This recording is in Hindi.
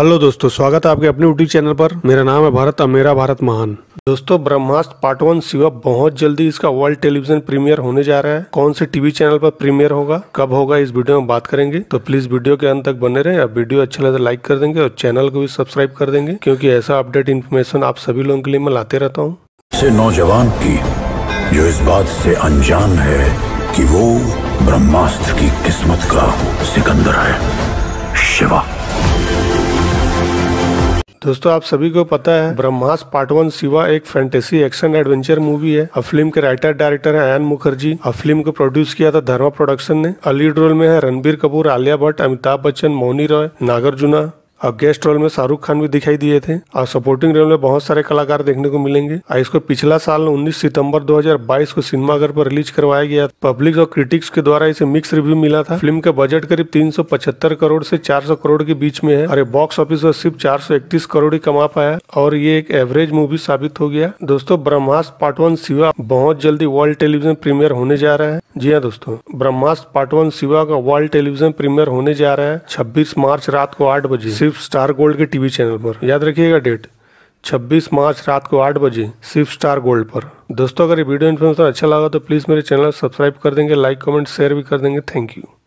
हेलो दोस्तों स्वागत है आपके अपने यूट्यूब चैनल पर मेरा नाम है भारत अमेरा भारत महान दोस्तों ब्रह्मास्त्र पार्ट वन शिवा बहुत जल्दी इसका वर्ल्ड टेलीविजन प्रीमियर होने जा रहा है कौन से टीवी चैनल पर प्रीमियर होगा कब होगा इस वीडियो में बात करेंगे तो प्लीज वीडियो के अंत तक बने रहे अब वीडियो अच्छा लगे लाइक तो कर देंगे और चैनल को भी सब्सक्राइब कर देंगे क्योंकि ऐसा अपडेट इन्फॉर्मेशन आप सभी लोगों के लिए मैं लाते रहता हूँ नौजवान की जो इस बात से अनजान है की वो ब्रह्मास्त्र की किस्मत का सिकंदर दोस्तों आप सभी को पता है ब्रह्मास पार्ट वन सिवा एक फैंटेसी एक्शन एडवेंचर मूवी है अब फिल्म के राइटर डायरेक्टर है अयन मुखर्जी अब फिल्म को प्रोड्यूस किया था धर्मा प्रोडक्शन ने अलीड रोल में है रणबीर कपूर आलिया भट्ट अमिताभ बच्चन मौनी रॉय नागार्जुना और गेस्ट रोल में शाहरुख खान भी दिखाई दिए थे और सपोर्टिंग रोल में बहुत सारे कलाकार देखने को मिलेंगे और इसको पिछला साल 19 सितंबर 2022 को सिनेमाघर पर रिलीज करवाया गया पब्लिक और क्रिटिक्स के द्वारा इसे मिक्स रिव्यू मिला था फिल्म का बजट करीब तीन करोड़ से चार करोड़ के बीच में है और बॉक्स ऑफिस पर सिर्फ चार करोड़ ही कमा पाया और ये एक एवरेज मूवी साबित हो गया दोस्तों ब्रह्मास्त्र पार्ट वन सिवा बहुत जल्दी वर्ल्ड टेलीविजन प्रीमियर होने जा रहा है जी हाँ दोस्तों ब्रह्मास्त्र पार्ट वन शिवा का वर्ल्ड टेलीविजन प्रीमियर होने जा रहा है 26 मार्च रात को 8 बजे सिर्फ स्टार गोल्ड के टीवी चैनल पर याद रखिएगा डेट 26 मार्च रात को 8 बजे सिर्फ स्टार गोल्ड पर दोस्तों अगर ये वीडियो इन्फॉर्मेशन अच्छा लगा तो प्लीज़ मेरे चैनल सब्सक्राइब कर देंगे लाइक कमेंट शेयर भी कर देंगे थैंक यू